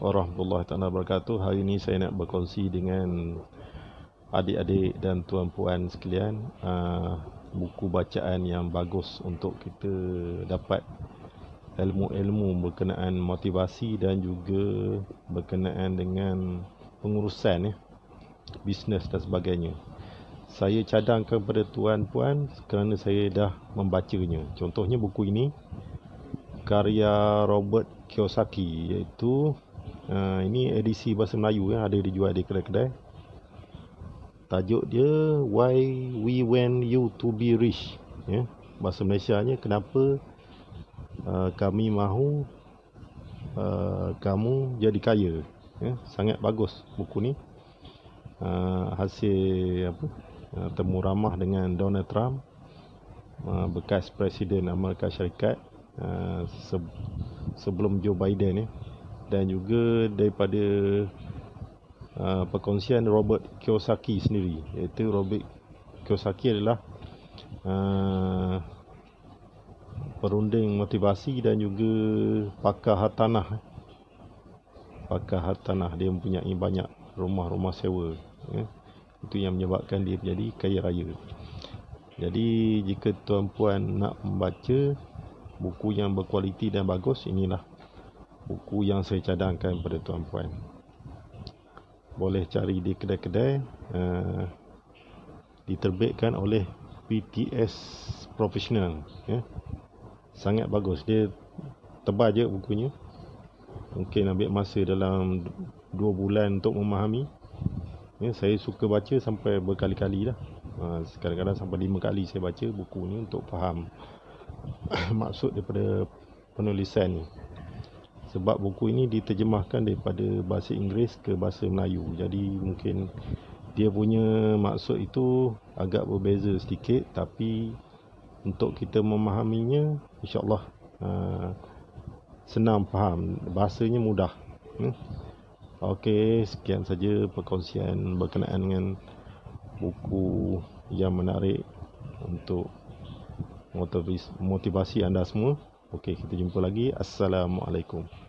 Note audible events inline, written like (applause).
warahmatullahi taala wabarakatuh. Hari ini saya nak berkongsi dengan adik-adik dan tuan-puan sekalian uh, buku bacaan yang bagus untuk kita dapat ilmu-ilmu berkenaan motivasi dan juga berkenaan dengan pengurusan ya, bisnes dan sebagainya. Saya cadangkan kepada tuan-puan kerana saya dah membacanya. Contohnya buku ini karya Robert Kiyosaki iaitu uh, ini edisi bahasa Melayu ya, ada dijual di kedai-kedai tajuk dia why we want you to be rich ya bahasa Malaysia nya kenapa uh, kami mahu uh, kamu jadi kaya ya sangat bagus buku ni uh, hasil apa uh, temu ramah dengan Donald Trump uh, bekas presiden Amerika Syarikat uh, se- sebelum Joe Biden ya dan juga daripada uh, perkongsian Robert Kiyosaki sendiri iaitu Robert Kiyosaki adalah uh, perunding motivasi dan juga pakar hartanah pakar hartanah dia mempunyai banyak rumah-rumah sewa eh? itu yang menyebabkan dia menjadi kaya raya jadi jika tuan-puan nak membaca buku yang berkualiti dan bagus inilah buku yang saya cadangkan pada tuan-puan boleh cari di kedai-kedai uh, diterbitkan oleh PTS Professional yeah. sangat bagus dia tebal je bukunya mungkin ambil masa dalam 2 bulan untuk memahami yeah, saya suka baca sampai berkali-kali lah ha, kadang-kadang uh, sampai 5 kali saya baca buku ni untuk faham (coughs) maksud daripada penulisan ni sebab buku ini diterjemahkan daripada bahasa Inggeris ke bahasa Melayu jadi mungkin dia punya maksud itu agak berbeza sedikit tapi untuk kita memahaminya insyaallah uh, senang faham bahasanya mudah hmm? okey sekian saja perkongsian berkenaan dengan buku yang menarik untuk motivasi anda semua okey kita jumpa lagi assalamualaikum